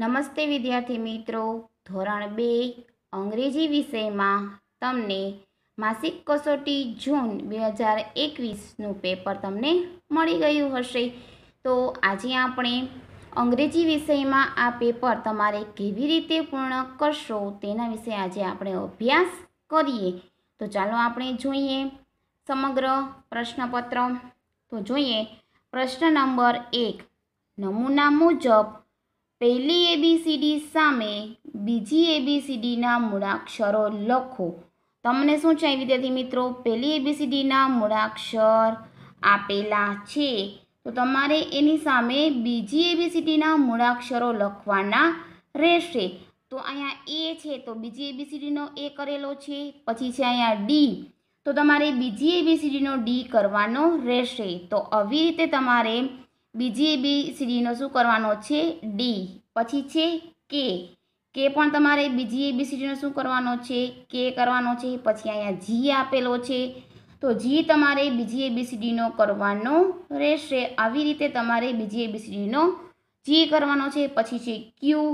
નમસ્તે વિદ્યાર્થી મિત્રો ધોરણ બે અંગ્રેજી વિષયમાં તમને માસિક કસોટી જૂન બે હજાર એકવીસનું પેપર તમને મળી ગયું હશે તો આજે આપણે અંગ્રેજી વિષયમાં આ પેપર તમારે કેવી રીતે પૂર્ણ કરશો તેના વિશે આજે આપણે અભ્યાસ કરીએ તો ચાલો આપણે જોઈએ સમગ્ર પ્રશ્નપત્ર તો જોઈએ પ્રશ્ન નંબર એક નમૂના મુજબ પહેલી એબીસીડી સામે બીજી એબીસીડીના મૂળાક્ષરો લખો તમને શું છે વિદ્યાર્થી મિત્રો પહેલી એબીસીડીના મૂળાક્ષર આપેલા છે તો તમારે એની સામે બીજી એબીસીડીના મૂળાક્ષરો લખવાના રહેશે તો અહીંયા એ છે તો બીજી એબીસીડીનો એ કરેલો છે પછી છે અહીંયા ડી તો તમારે બીજી એબીસીડીનો ડી કરવાનો રહેશે તો આવી રીતે તમારે બીજી બી સીડીનો શું કરવાનો છે ડી પછી છે કે કે પણ તમારે બીજી એબીસીડીનો શું કરવાનો છે કે કરવાનો છે પછી અહીંયા જી આપેલો છે તો જી તમારે બીજી એબીસીડીનો કરવાનો રહેશે આવી રીતે તમારે બીજી એબીસીડીનો જી કરવાનો છે પછી છે ક્યુ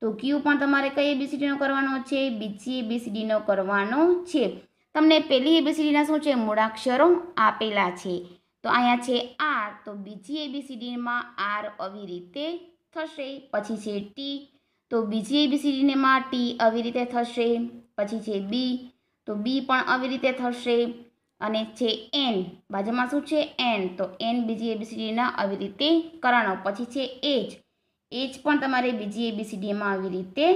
તો ક્યુ પણ તમારે કઈ એબીસીડીનો કરવાનો છે બીજી એબીસીડીનો કરવાનો છે તમને પહેલી એબીસીડીના શું છે મૂળાક્ષરો આપેલા છે તો અહીંયા છે આર તો બીજી એબીસીડીમાં આર આવી રીતે થશે પછી છે ટી તો બીજી એબીસીડીમાં ટી આવી રીતે થશે પછી છે બી તો બી પણ આવી રીતે થશે અને છે એન બાજુમાં શું છે એન તો એન બીજી એબીસીડીના આવી રીતે કરવાનો પછી છે એચ એચ પણ તમારે બીજી એબીસીડીમાં આવી રીતે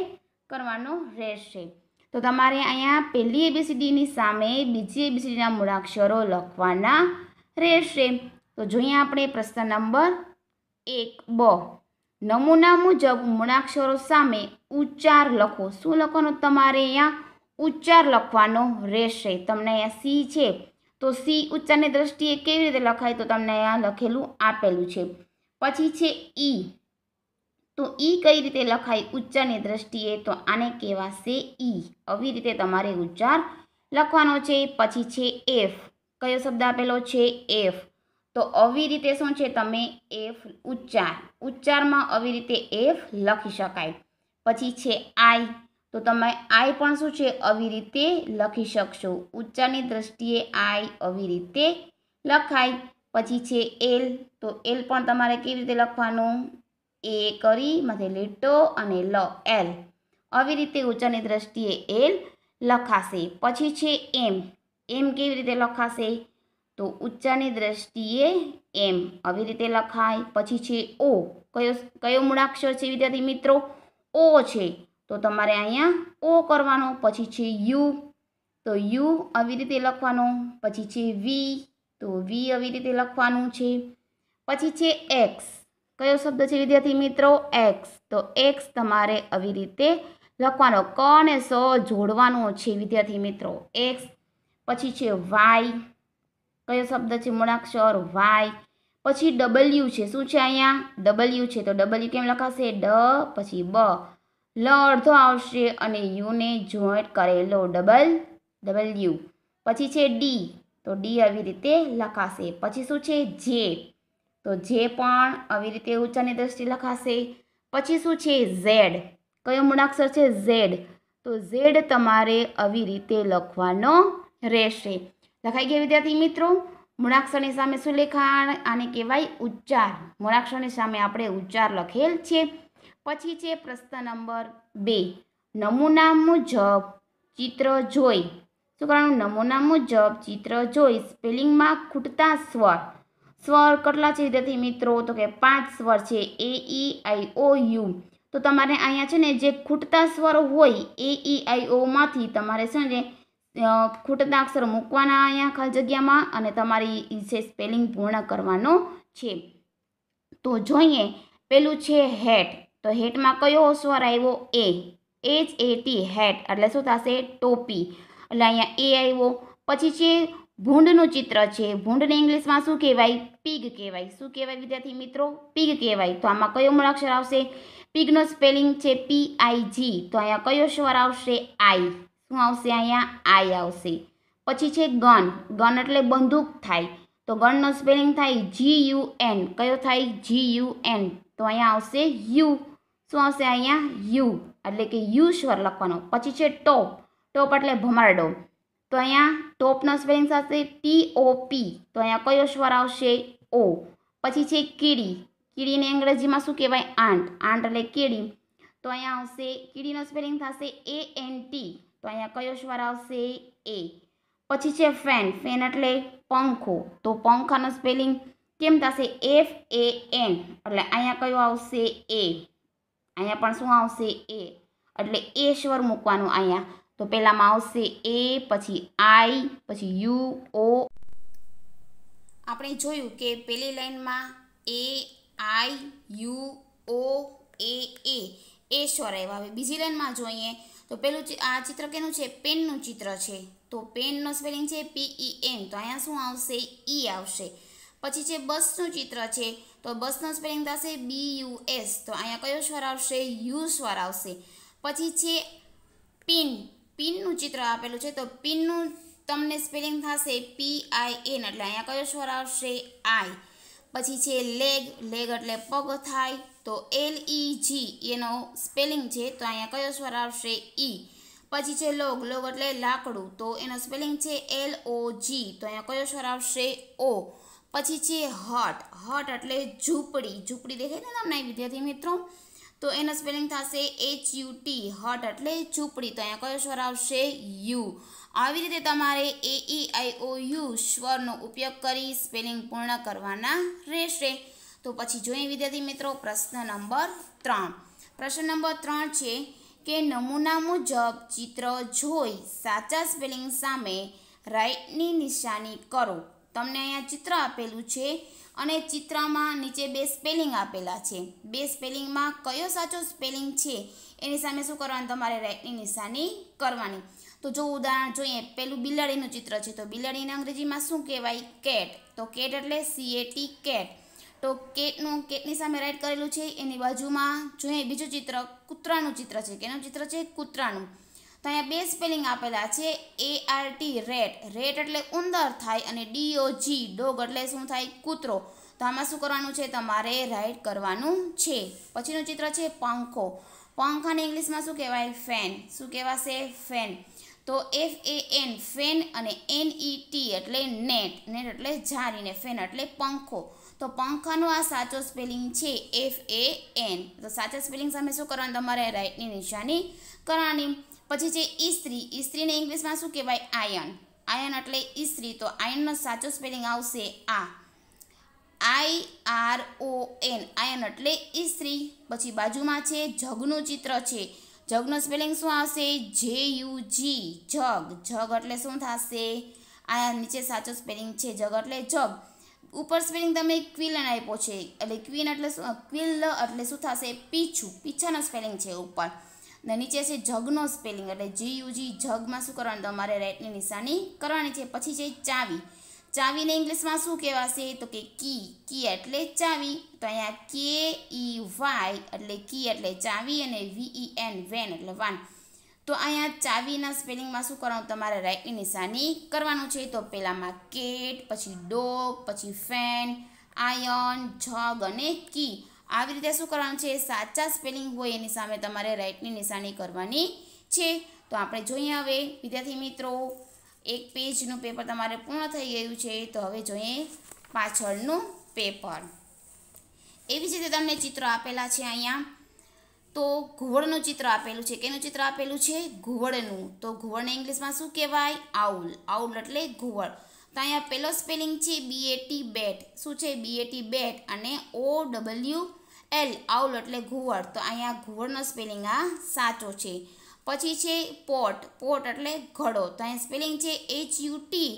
કરવાનો રહેશે તો તમારે અહીંયા પહેલી એબીસીડીની સામે બીજી એબીસીડીના મૂળાક્ષરો લખવાના રહેશે તો જોઈએ આપણે પ્રશ્ન નંબર એક બ નમૂના મુજબ મૂળાક્ષરો સામે ઉચ્ચાર લખો શું લખવાનો તમારે અહીંયા ઉચ્ચાર લખવાનો રહેશે તમને અહીંયા સી છે તો સી ઉચ્ચારની દ્રષ્ટિએ કેવી રીતે લખાય તો તમને અહીંયા લખેલું આપેલું છે પછી છે ઈ તો ઈ કઈ રીતે લખાય ઉચ્ચારની દ્રષ્ટિએ તો આને કહેવાશે ઈ આવી રીતે તમારે ઉચ્ચાર લખવાનો છે પછી છે એફ કયો શબ્દ આપેલો છે એફ તો આવી રીતે શું છે તમે એફ ઉચ્ચાર ઉચ્ચારમાં આવી રીતે એફ લખી શકાય પછી છે આઈ તો તમે આઈ પણ શું છે આવી રીતે લખી શકશો ઉચ્ચારની દ્રષ્ટિએ આઈ આવી રીતે લખાય પછી છે એલ તો એલ પણ તમારે કેવી રીતે લખવાનું એ કરી માથે લીટો અને લ એલ આવી રીતે ઉચ્ચારની દ્રષ્ટિએ એલ લખાશે પછી છે એમ એમ કેવી રીતે લખાશે તો ઉચ્ચારની દ્રષ્ટિએ એમ આવી રીતે લખાય પછી છે ઓ કયો કયો મૂળાક્ષર છે વિદ્યાર્થી મિત્રો ઓ છે તો તમારે અહીંયા ઓ કરવાનો પછી છે યુ તો યુ આવી રીતે લખવાનો પછી છે વી તો વી આવી રીતે લખવાનું છે પછી છે એક્સ કયો શબ્દ છે વિદ્યાર્થી મિત્રો એક્સ તો એક્સ તમારે આવી રીતે લખવાનો ક અને સ જોડવાનો છે વિદ્યાર્થી મિત્રો એક્સ પછી છે વાય કયો શબ્દ છે મૂળાક્ષર વાય પછી ડબલ્યુ છે શું છે અહીંયા ડબલ્યુ છે તો ડબલ્યુ કેમ લખાશે ડ પછી બ લ અડધો આવશે અને યુને જોઈન્ટ કરેલો ડબલ ડબલ્યુ પછી છે ડી તો ડી આવી રીતે લખાશે પછી શું છે જે તો જે પણ આવી રીતે ઊંચાની દ્રષ્ટિ લખાશે પછી શું છે ઝેડ કયો મૂળાક્ષર છે ઝેડ તો ઝેડ તમારે આવી રીતે લખવાનો રહેશે લખાઈ ગયા વિદ્યાર્થી મિત્રો મૂળાક્ષરની સામે સુલેખાણ આને કહેવાય ઉચ્ચાર મૂળાક્ષરની સામે આપણે ઉચ્ચાર લખેલ છે પછી છે પ્રશ્ન નંબર બે નમૂના મુજબ ચિત્ર જોઈ શું કરવાનું નમૂના મુજબ ચિત્ર જોઈ સ્પેલિંગમાં ખૂટતા સ્વર સ્વર કેટલા છે વિદ્યાર્થી મિત્રો તો કે પાંચ સ્વર છે એ ઇ આઈ ઓ યુ તો તમારે અહીંયા છે ને જે ખૂટતા સ્વર હોય એ ઈ આઈ ઓમાંથી તમારે છે ને ખૂટતા અક્ષર મૂકવાના અહીંયા ખાલી જગ્યામાં અને તમારી જે સ્પેલિંગ પૂર્ણ કરવાનો છે તો જોઈએ પેલું છે હેટ તો હેટમાં કયો સ્વર આવ્યો એ એચ એ ટી હેટ એટલે શું થશે ટોપી એટલે અહીંયા એ આવ્યો પછી છે ભૂંડનું ચિત્ર છે ભૂંડને ઇંગ્લિશમાં શું કહેવાય પીગ કહેવાય શું કહેવાય વિદ્યાર્થી મિત્રો પીગ કહેવાય તો આમાં કયો મૂળાક્ષર આવશે પીગનો સ્પેલિંગ છે પી આઈ જી તો અહીંયા કયો સ્વર આવશે આઈ શું આવશે અહીંયા આઈ આવશે પછી છે ગન ગન એટલે બંદૂક થાય તો ગનનો સ્પેલિંગ થાય જી યુ એન કયો થાય જી યુ એન તો અહીંયા આવશે યુ શું આવશે અહીંયા યુ એટલે કે યુ સ્વર લખવાનો પછી છે ટોપ ટોપ એટલે ભમરડો તો અહીંયા ટોપનો સ્પેલિંગ થશે ટી ઓ પી તો અહીંયા કયો સ્વર આવશે ઓ પછી છે કીડી કીડીને અંગ્રેજીમાં શું કહેવાય આંટ આંટ એટલે કીડી તો અહીંયા આવશે કીડીનો સ્પેલિંગ થશે એ એન ટી તો અહીંયા કયો સ્વર આવશે એ પછી છે ફેન ફેન એટલે પંખો તો પંખાનું સ્પેલિંગ કેમ થશે એફ એ એન એટલે અહીંયા કયો આવશે એ અહીંયા પણ શું આવશે એ એટલે એ સ્વર મૂકવાનું અહીંયા તો પહેલાંમાં આવશે એ પછી આઈ પછી યુ ઓ આપણે જોયું કે પેલી લાઇનમાં એ આઈ યુ ઓ એ એ સ્વર આવ્યા હવે બીજી લાઈનમાં જોઈએ તો પેલું આ ચિત્ર કેનું છે પેનનું ચિત્ર છે તો પેનનો સ્પેલિંગ છે પીઈ એન તો અહીંયા શું આવશે ઈ આવશે પછી છે બસનું ચિત્ર છે તો બસનો સ્પેલિંગ થશે બી યુ એસ તો અહીંયા કયો સ્વર આવશે યુ સ્વર આવશે પછી છે પિન પિનનું ચિત્ર આપેલું છે તો પિનનું તમને સ્પેલિંગ થશે પી આઈ એન એટલે અહીંયા કયો સ્વર આવશે આઈ પછી છે લેગ લેગ એટલે પગ થાય તો એલ ઈ જી એનો સ્પેલિંગ છે તો અહીંયા કયો સ્વર આવશે ઈ e. પછી છે લોગ લોગ એટલે લાકડું તો એનો સ્પેલિંગ છે એલ ઓ જી તો અહીંયા કયો સ્વર આવશે ઓ પછી છે હટ હટ એટલે ઝૂંપડી ઝૂંપડી દેખાય ને તમને વિદ્યાર્થી મિત્રો તો એનો સ્પેલિંગ થશે એચ યુ ટી હટ એટલે ઝૂંપડી તો અહીંયા કયો સ્વર આવશે યુ આવી રીતે તમારે એ ઈ આઈ ઓ યુ સ્વરનો ઉપયોગ કરી સ્પેલિંગ પૂર્ણ કરવાના રહેશે તો પછી જોઈએ વિદ્યાર્થી મિત્રો પ્રશ્ન નંબર ત્રણ પ્રશ્ન નંબર ત્રણ છે કે નમૂના મુજબ ચિત્ર જોઈ સાચા સ્પેલિંગ સામે રાઇટની નિશાની કરો તમને અહીંયા ચિત્ર આપેલું છે અને ચિત્રમાં નીચે બે સ્પેલિંગ આપેલા છે બે સ્પેલિંગમાં કયો સાચો સ્પેલિંગ છે એની સામે શું કરવાનું તમારે રાઇટની નિશાની કરવાની તો જો ઉદાહરણ જોઈએ પેલું બિલાડીનું ચિત્ર છે તો બિલાડીને અંગ્રેજીમાં શું કહેવાય કેટ તો કેટ એટલે સીએટી કેટ તો કેટનું કેટની સામે રાઈટ કરેલું છે એની બાજુમાં જોઈએ બીજું ચિત્ર કૂતરાનું ચિત્ર છે કેનું ચિત્ર છે કૂતરાનું તો અહીંયા બે સ્પેલિંગ આપેલા છે A R T rat rat એટલે ઉંદર થાય અને ડીઓ જી ડોગ એટલે શું થાય કૂતરો તો આમાં શું કરવાનું છે તમારે રાઈટ કરવાનું છે પછીનું ચિત્ર છે પંખો પંખાને ઇંગ્લિશમાં શું કહેવાય ફેન શું કહેવાશે ફેન તો એફ એ એન ફેન અને એન ઈ ટી એટલે નેટ નેટ એટલે જારીને ફેન એટલે પંખો તો પંખાનો આ સાચો સ્પેલિંગ છે એફ એ એન તો સાચા સ્પેલિંગ સામે શું કરવાનું તમારે રાઇટની નિશાની કરવાની પછી છે ઈસ્ત્રી ઈસ્ત્રીને ઇંગ્લિશમાં શું કહેવાય આયન આયન એટલે ઈસ્ત્રી તો આયનનો સાચો સ્પેલિંગ આવશે આ I R O N iron એટલે ઈસ્ત્રી પછી બાજુમાં છે જગનું ચિત્ર છે જગનું સ્પેલિંગ શું આવશે જે યુ જી જગ જગ એટલે શું થશે આ નીચે સાચો સ્પેલિંગ છે જગ એટલે જગ ઉપર સ્પેલિંગ તમે ક્વિલન આપ્યો છે એટલે ક્વિન એટલે ક્વિલ એટલે શું થશે પીછું પીછાનો સ્પેલિંગ છે ઉપર ને નીચે છે જગનો સ્પેલિંગ એટલે જી યુજી જગમાં શું કરવાનું તમારે રાઇટની નિશાની કરવાની છે પછી છે ચાવી ચાવીને ઇંગ્લિશમાં શું કહેવાશે તો કે કી કી એટલે ચાવી તો અહીંયા કે ઈ વાય એટલે કી એટલે ચાવી અને વીઈ એન e વેન એટલે વાન તો અહીંયા ચાવીના સ્પેલિંગમાં શું કરવાનું તમારે રાઇટની નિશાની કરવાનું છે તો પહેલાંમાં કેટ પછી ડોગ પછી ફેન આયન જગ અને કી આવી રીતે શું કરવાનું છે સાચા સ્પેલિંગ હોય એની સામે તમારે રાઇટની નિશાની કરવાની છે તો આપણે જોઈએ હવે વિદ્યાર્થી મિત્રો એક પેજનું પેપર તમારે પૂર્ણ થઈ ગયું છે તો હવે જોઈએ પાછળનું પેપર એવી જ રીતે તમને ચિત્રો આપેલા છે અહીંયા તો ઘુવડનું ચિત્ર આપેલું છે કેનું ચિત્ર આપેલું છે ઘુવડનું તો ઘુવડને ઇંગ્લિશમાં શું કહેવાય આઉલ આઉલ એટલે ઘુવડ તો અહીંયા પહેલો સ્પેલિંગ છે બીએટી બેટ શું છે બીએટી બેટ અને ઓ ડબલ્યુ એલ આઉલ એટલે ઘુવડ તો અહીંયા ઘુવડનો સ્પેલિંગ આ સાચો છે પછી છે પોટ પોટ એટલે ઘડો તો અહીંયા સ્પેલિંગ છે H U T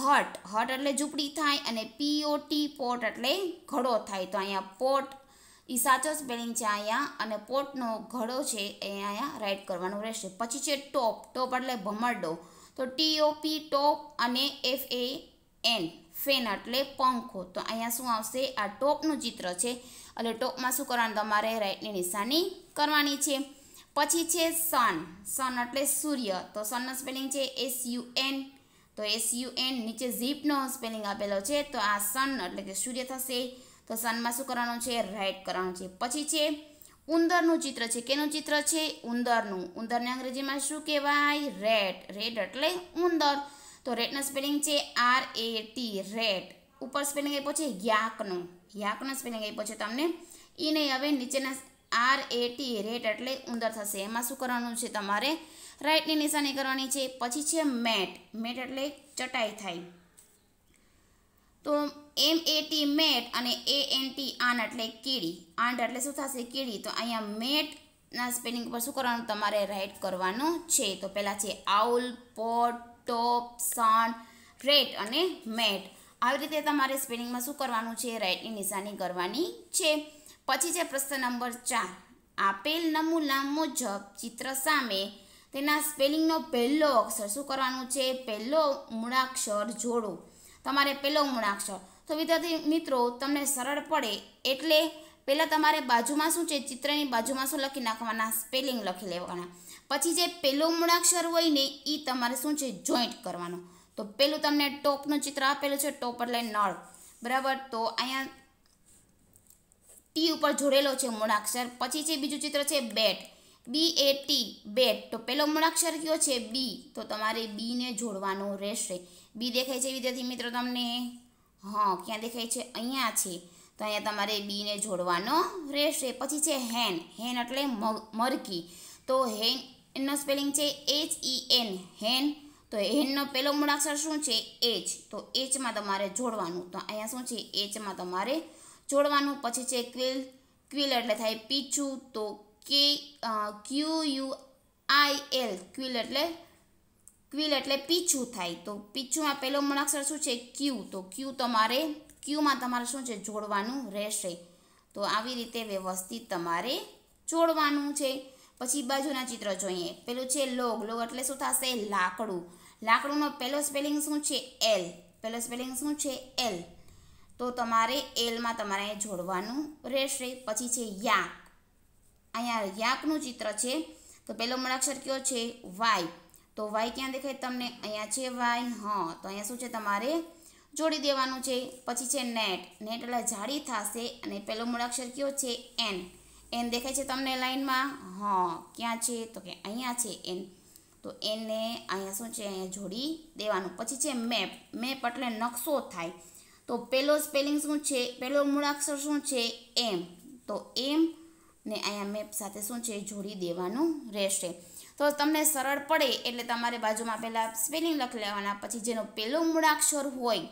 hut hut એટલે ઝૂંપડી થાય અને પીઓટી પોટ એટલે ઘડો થાય તો અહીંયા પોટ એ સાચો સ્પેલિંગ છે અહીંયા અને પોટનો ઘડો છે એ અહીંયા રાઈટ કરવાનો રહેશે પછી છે ટોપ ટોપ એટલે ભમરડો તો ટીઓપી ટોપ અને એફ એ એન ફેન એટલે પંખો તો અહીંયા શું આવશે આ ટોપનું ચિત્ર છે એટલે ટોપમાં શું કરવાનું તમારે રાઈટની નિશાની કરવાની છે પછી છે સન સન એટલે સૂર્ય તો સનનો સ્પેલિંગ છે એસ યુ એન તો એસ યુ એન નીચે ઝીપનો સ્પેલિંગ આપેલો છે તો આ સન એટલે કે સૂર્ય થશે તો સનમાં શું કરવાનું છે રાઇટ કરવાનું છે પછી છે ઉંદરનું ચિત્ર છે કેનું ચિત્ર છે ઉંદરનું ઉંદરને અંગ્રેજીમાં શું કહેવાય રેટ રેડ એટલે ઉંદર તો રેટનું સ્પેલિંગ છે આર એ ટી રેટ ઉપર સ્પેલિંગ આપ્યો છે યાકનું યાકનું સ્પેલિંગ આપ્યો છે તમને એ નહીં હવે નીચેના આર એ ટી રેટ એટલે ઉંદર થશે એમાં શું કરવાનું છે તમારે રાઇટની નિશાની કરવાની છે પછી છે મેટ મેટ એટલે ચટાઈ થાય તો એમ એ ટી મેટ અને એ એન ટી આન એટલે કીડી આંટ એટલે શું થશે કીડી તો અહીંયા મેટના સ્પેલિંગ પર શું કરવાનું તમારે રાઇટ કરવાનું છે તો પહેલાં છે owl pot top sun rat અને મેટ આવી રીતે તમારે સ્પેલિંગમાં શું કરવાનું છે રાઇટની નિશાની કરવાની છે પછી છે પ્રશ્ન નંબર ચાર આપેલ નમૂના મુજબ ચિત્ર સામે તેના સ્પેલિંગનો પહેલો અક્ષર શું કરવાનું છે પહેલો મૂળાક્ષર જોડો તમારે પહેલો મૂળાક્ષર તો વિદ્યાર્થી મિત્રો તમને સરળ પડે એટલે પહેલાં તમારે બાજુમાં શું છે ચિત્રની બાજુમાં શું લખી નાખવાના સ્પેલિંગ લખી લેવાના પછી જે પહેલો મૂળાક્ષર હોય ને એ તમારે શું છે જોઈન્ટ કરવાનું તો પેલું તમને ટોપનું ચિત્ર આપેલું છે ટોપ એટલે નળ બરાબર તો અહીંયા ટી ઉપર જોડેલો છે મૂળાક્ષર પછી છે બીજું ચિત્ર છે બેટ બી એ ટી બેટ તો પેલો મૂળાક્ષર કયો છે બી તો તમારે બીને જોડવાનું રહેશે બી દેખાય છે વિદ્યાર્થી મિત્રો તમને હા ક્યાં દેખાય છે અહીંયા છે તો અહીંયા તમારે બીને જોડવાનો રહેશે પછી છે હેન હેન એટલે મરકી તો હેન એનો સ્પેલિંગ છે એચ ઈ એન હેન તો હેનનો પહેલો મૂળાક્ષર શું છે એચ તો એચમાં તમારે જોડવાનું તો અહીંયા શું છે એચમાં તમારે જોડવાનું પછી છે ક્વિલ ક્વિલ એટલે થાય પીછું તો કે Q U I L quill એટલે ક્વિલ એટલે પીછું થાય તો પીછુંમાં પહેલો મૂળાક્ષર શું છે ક્યુ તો ક્યુ તમારે ક્યુમાં તમારે શું છે જોડવાનું રહેશે તો આવી રીતે વ્યવસ્થિત તમારે જોડવાનું છે પછી બાજુના ચિત્ર જોઈએ પેલું છે લોગ લોગ એટલે શું થશે લાકડું લાકડુંનો પહેલો સ્પેલિંગ શું છે એલ પહેલો સ્પેલિંગ શું છે એલ તો તમારે એલમાં તમારે જોડવાનું રહેશે પછી છે યાક અહીંયા યાકનું ચિત્ર છે તો પહેલો મૂળાક્ષર કયો છે વાય તો વાય ક્યાં દેખાય તમને અહીંયા છે વાય હા તો અહીંયા શું છે તમારે જોડી દેવાનું છે પછી છે નેટ નેટ એટલે જાડી થશે અને પહેલો મૂળાક્ષર કયો છે એન એન દેખાય છે તમને લાઇનમાં હા ક્યાં છે તો કે અહીંયા છે એન તો એને અહીંયા શું છે અહીંયા જોડી દેવાનું પછી છે મેપ મેપ એટલે નકશો થાય તો પહેલો સ્પેલિંગ શું છે પહેલો મૂળાક્ષર શું છે એમ તો એમ ને અહીંયા મેપ સાથે શું છે જોડી દેવાનું રહેશે તો તમને સરળ પડે એટલે તમારે બાજુમાં પહેલાં સ્પેલિંગ લખી લેવાના પછી જેનો પહેલો મૂળાક્ષર હોય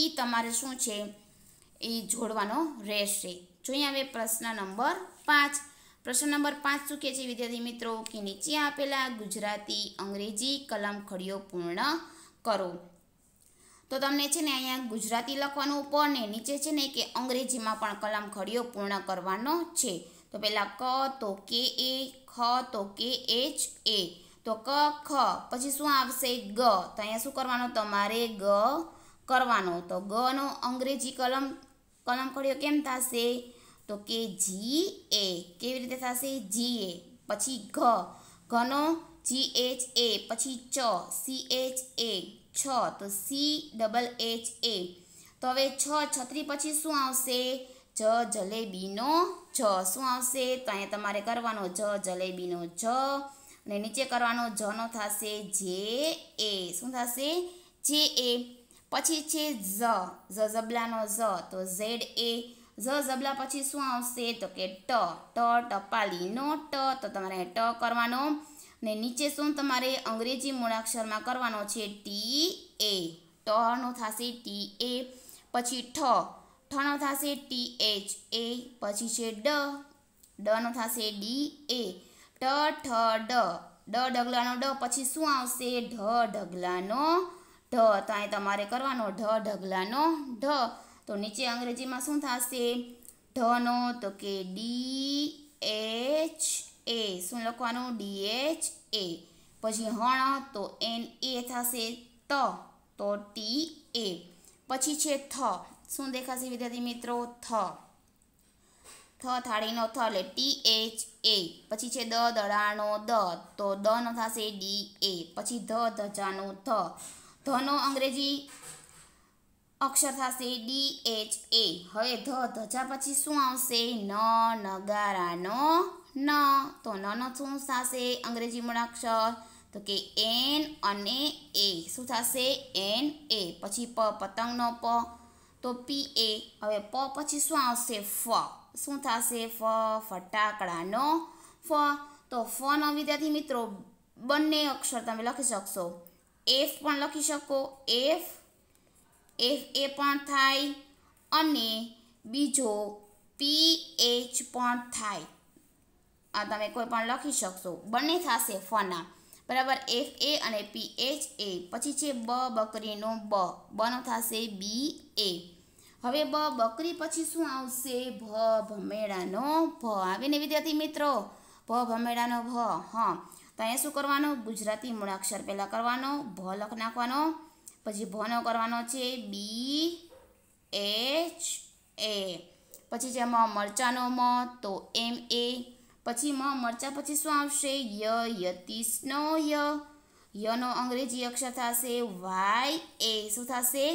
એ તમારે શું છે એ જોડવાનો રહેશે જોઈએ હવે પ્રશ્ન નંબર પાંચ પ્રશ્ન નંબર પાંચ શું કહે છે વિદ્યાર્થી મિત્રો કે નીચે આપેલા ગુજરાતી અંગ્રેજી કલમ ખડીઓ પૂર્ણ કરો તો તમને છે ને અહીંયા ગુજરાતી લખવાનું ઉપર ને નીચે છે ને કે અંગ્રેજીમાં પણ કલમ ખડીઓ પૂર્ણ કરવાનો છે તો પહેલાં ક તો કે એ ખ તો કે એચ એ તો ક ખ પછી શું આવશે ગ તો અહીંયા શું કરવાનો તમારે ગ કરવાનો તો ગ નો અંગ્રેજી કલમ કલમ કર્યો કેમ થશે તો કે જી એ કેવી રીતે થશે જી એ પછી ઘ ઘનો જી એચ એ પછી ચ સી એચ એ છ તો સી ડબલ એચ એ તો હવે છ છત્રી પછી શું આવશે જ જલેબીનો જ શું આવશે તો અહીંયા તમારે કરવાનો જ જલેબીનો જ અને નીચે કરવાનો જનો થશે જે એ શું થશે જે એ પછી છે ઝ ઝ ઝબલાનો ઝ તો ઝેડ એ ઝ ઝબલા પછી શું આવશે તો કે ટ ટ ટપાલીનો ટ તો તમારે ટ કરવાનો ને નીચે શું તમારે અંગ્રેજી મૂળાક્ષરમાં કરવાનો છે ટી એ ટનો થશે ટી એ પછી ઠ થનો થશે ટી એચ એ પછી છે ડ ડનો થશે ડી એ ટ ઠ ડ ડ ઢગલાનો ડ પછી શું આવશે ઢ ઢગલાનો ઢ તો અહીં તમારે કરવાનો ઢ ઢગલાનો ઢ તો નીચે અંગ્રેજીમાં શું થશે ઢનો તો કે ડી એચ એ શું લખવાનું ડી એચ એ પછી હણ તો એન એ થશે ત તો ટી એ પછી છે થ શું દેખાશે વિદ્યાર્થી મિત્રો થ થ થાળીનો થ એટલે ટી એચ એ પછી છે દ દડાનો દ તો દ નો થશે ડી એ પછી ધ ધજાનો ધ ધનો અંગ્રેજી અક્ષર થશે ડી એચ એ હવે ધ ધજા પછી શું આવશે ન નગારાનો ન તો ન નો શું થશે અંગ્રેજી મૂળાક્ષર તો કે એન અને એ શું થશે એન એ પછી પ પતંગનો પ તો પી એ હવે પ પછી શું આવશે ફ શું થશે ફ ફટાકડાનો ફ તો ફ નો વિદ્યાર્થી મિત્રો બંને અક્ષર તમે લખી શકશો એફ પણ લખી શકો એફ એફ એ પણ થાય અને બીજો પી એચ પણ થાય આ તમે કોઈ પણ લખી શકશો બંને થશે ફના બરાબર એફ એ અને પી એચ એ પછી છે બ બકરીનો બ બનો થશે બી એ હવે બ બકરી પછી શું આવશે ભ ભમેડાનો ભ આવે ને વિદ્યાર્થી મિત્રો ભ ભમેડાનો ભ હા તો અહીંયા શું કરવાનો ગુજરાતી મૂળાક્ષર પહેલાં કરવાનો ભ લખ નાખવાનો પછી ભનો કરવાનો છે બી એચ એ પછી છે મ મરચાનો મ તો એમ એ પછી મ મરચા પછી શું આવશે ય યતીસનો ય યનો અંગ્રેજી અક્ષર થશે વાય એ શું થશે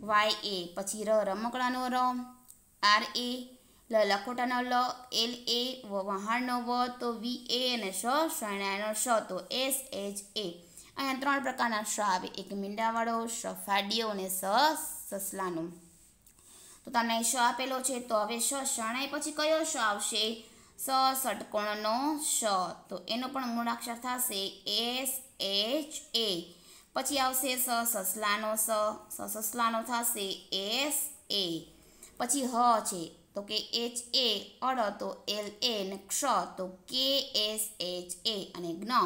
વાય એ પછી ર રમકડાનો ર આર એ લ લખોટાનો લ એલ એ વહાણનો વ તો વી એ અને શ શણાયનો શ તો એસ એચ એ અહીંયા ત્રણ પ્રકારના શ આવે એક મીંડાવાળો શ ફાડીયો અને સ સસલાનો તો તમને શ આપેલો છે તો હવે શ શણાય પછી કયો શ આવશે સ ષટકોણનો શ તો એનો પણ મૂળાક્ષર થશે એસ એચ એ પછી આવશે સ સસલાનો સ સ સસલાનો થશે એસ એ પછી હ છે તો કે એચ એ અડ તો એલ એન ક્ષ તો કે એસ એચ એ અને જ્ઞ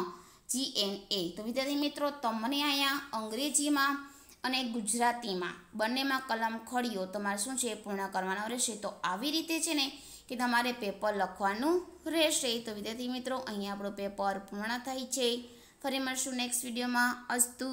જી એન એ તો વિદ્યાર્થી મિત્રો તમને અહીંયા અંગ્રેજીમાં અને ગુજરાતીમાં બંનેમાં કલમ ખડીઓ તમારે શું છે પૂર્ણ કરવાનો રહેશે તો આવી રીતે છે ને કે તમારે પેપર લખવાનું રહેશે તો વિદ્યાર્થી મિત્રો અહીંયા આપણું પેપર પૂર્ણ થાય છે ફરી મળશું નેક્સ્ટ વિડીયોમાં અસ્તુ